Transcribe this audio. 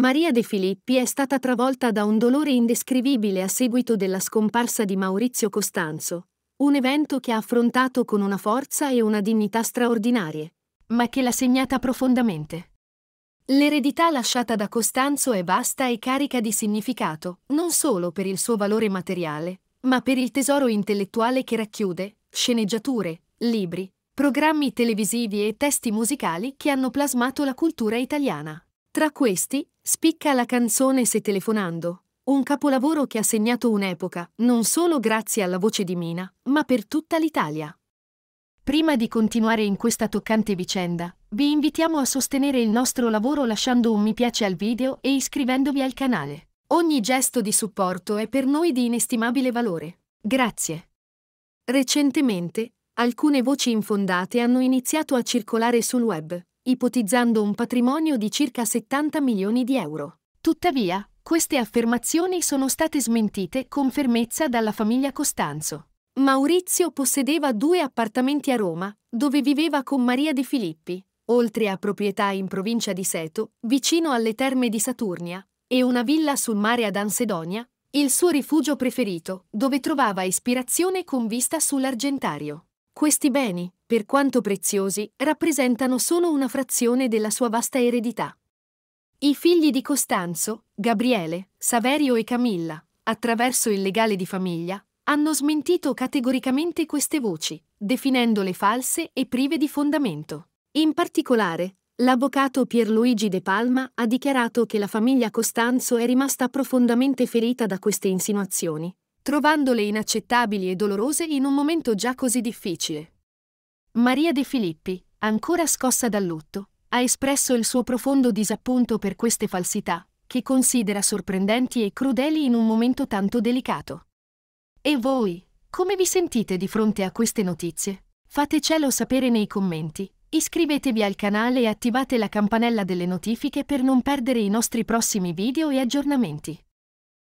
Maria De Filippi è stata travolta da un dolore indescrivibile a seguito della scomparsa di Maurizio Costanzo, un evento che ha affrontato con una forza e una dignità straordinarie, ma che l'ha segnata profondamente. L'eredità lasciata da Costanzo è vasta e carica di significato, non solo per il suo valore materiale, ma per il tesoro intellettuale che racchiude, sceneggiature, libri, programmi televisivi e testi musicali che hanno plasmato la cultura italiana. Tra questi, spicca la canzone Se telefonando, un capolavoro che ha segnato un'epoca, non solo grazie alla voce di Mina, ma per tutta l'Italia. Prima di continuare in questa toccante vicenda, vi invitiamo a sostenere il nostro lavoro lasciando un mi piace al video e iscrivendovi al canale. Ogni gesto di supporto è per noi di inestimabile valore. Grazie. Recentemente, alcune voci infondate hanno iniziato a circolare sul web, ipotizzando un patrimonio di circa 70 milioni di euro. Tuttavia, queste affermazioni sono state smentite con fermezza dalla famiglia Costanzo. Maurizio possedeva due appartamenti a Roma, dove viveva con Maria De Filippi, oltre a proprietà in provincia di Seto, vicino alle terme di Saturnia, e una villa sul mare ad Ansedonia, il suo rifugio preferito, dove trovava ispirazione con vista sull'Argentario. Questi beni, per quanto preziosi, rappresentano solo una frazione della sua vasta eredità. I figli di Costanzo, Gabriele, Saverio e Camilla, attraverso il legale di famiglia, hanno smentito categoricamente queste voci, definendole false e prive di fondamento. In particolare, l'avvocato Pierluigi De Palma ha dichiarato che la famiglia Costanzo è rimasta profondamente ferita da queste insinuazioni, trovandole inaccettabili e dolorose in un momento già così difficile. Maria De Filippi, ancora scossa dal lutto, ha espresso il suo profondo disappunto per queste falsità, che considera sorprendenti e crudeli in un momento tanto delicato. E voi, come vi sentite di fronte a queste notizie? Fatecelo sapere nei commenti, iscrivetevi al canale e attivate la campanella delle notifiche per non perdere i nostri prossimi video e aggiornamenti.